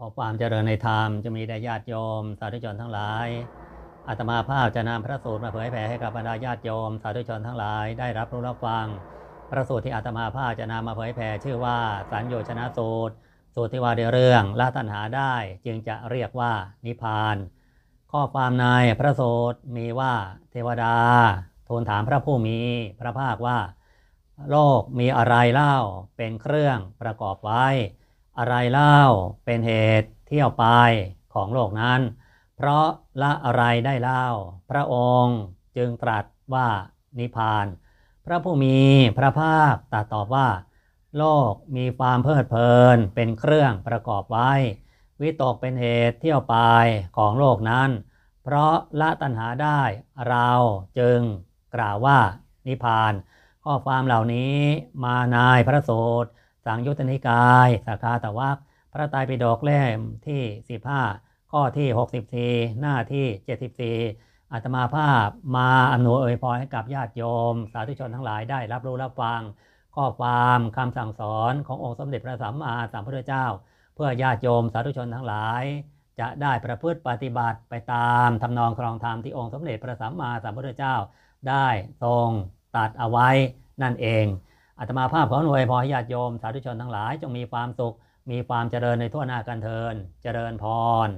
ขอความเจริญในธรรมจะมีแด่ญาติโยม สาธุชนทั้งหลายอาตมาภาพจะนำพระสูตรมาเผยแผ่ให้กับบรรดาญาติโยม สาธุชนทั้งหลายได้รับรู้รับฟังพระสูตรที่อาตมาภาพจะนำมาเผยแผ่ชื่อว่า สัญโยชนะสูตรสูตรที่ว่าดยเรื่องละตัณหาได้จึงจะเรียกว่านิพพาน ข้อความในพระสูตรมีว่าเทวดา ทูลถามพระผู้มีพระภาคว่า โลกมีอะไรเล่าเป็นเครื่องประกอบไว้อะไรเล่าเป็นเหตุเที่ยวไปของโลกนั้น เพราะละอะไรได้เล่า พระองค์จึงตรัสว่านิพพาน พระผู้มีพระภาคตรัสตอบว่า โลกมีความเพลิดเพลินเป็นเครื่องประกอบไว้วิตกเป็นเหตุเที่ยวไปของโลกนั้น เพราะละตัณหาได้เราจึงกล่าวว่านิพพาน ข้อความเหล่านี้มานายพระสูตรสังยุตตนิกายสาขาตวักพระไตรปิฎกเล่มที่ 15 ข้อที่ 64 หน้าที่ 74อาตมาภาพมาอำนวยอวยพรให้กับญาติโยม สาธุชนทั้งหลายได้รับรู้รับฟังข้อความคำสั่งสอนขององค์สมเด็จพระสัมมาสัมพุทธเจ้า เพื่อญาติโยมสาธุชนทั้งหลาย จะได้ประพฤติปฏิบัติไปตามทำนองครองธรรมที่องค์สมเด็จพระสัมมาสัมพุทธเจ้า ได้ทรงตัดเอาไว้นั่นเองอาตมาภาพขอหน่วยพอญาติโยม สาธุชนทั้งหลาย จงมีความสุขมีความเจริญในทั่วหน้ากันเทิน เจริญพร